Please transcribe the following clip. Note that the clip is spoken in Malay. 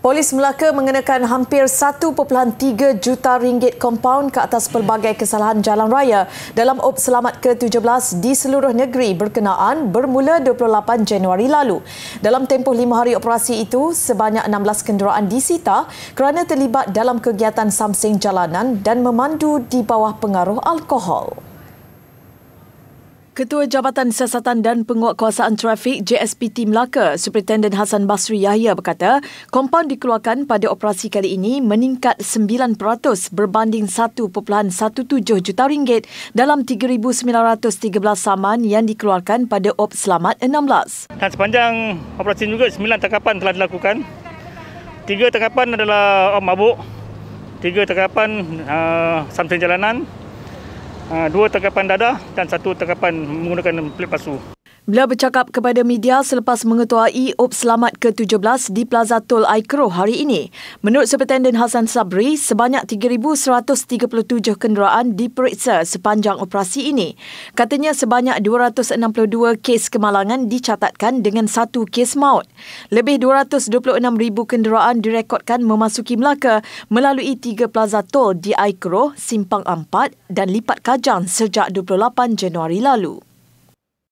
Polis Melaka mengenakan hampir 1.3 juta ringgit kompaun ke atas pelbagai kesalahan jalan raya dalam Op Selamat ke-17 di seluruh negeri berkenaan bermula 28 Januari lalu. Dalam tempoh lima hari operasi itu, sebanyak 16 kenderaan disita kerana terlibat dalam kegiatan samseng jalanan dan memandu di bawah pengaruh alkohol. Ketua Jabatan Siasatan dan Penguatkuasaan Trafik JSPT Melaka, Superintendent Hassan Basri Yahya berkata, kompaun dikeluarkan pada operasi kali ini meningkat 9% berbanding 1.17 juta ringgit dalam 3,913 saman yang dikeluarkan pada Op Selamat 16. Dan sepanjang operasi juga, 9 tangkapan telah dilakukan. 3 tangkapan adalah Mabuk, 3 tangkapan uh, samping jalanan, Ah, dua tangkapan dada dan satu tangkapan menggunakan pelit pasu. Beliau bercakap kepada media selepas mengetuai Op Selamat ke-17 di Plaza Tol Aikro hari ini. Menurut Superintendent Hasan Sabri, sebanyak 3,137 kenderaan diperiksa sepanjang operasi ini. Katanya sebanyak 262 kes kemalangan dicatatkan dengan satu kes maut. Lebih 226,000 kenderaan direkodkan memasuki Melaka melalui tiga Plaza Tol di Aikro, Simpang Ampat dan Lipat Kajang sejak 28 Januari lalu.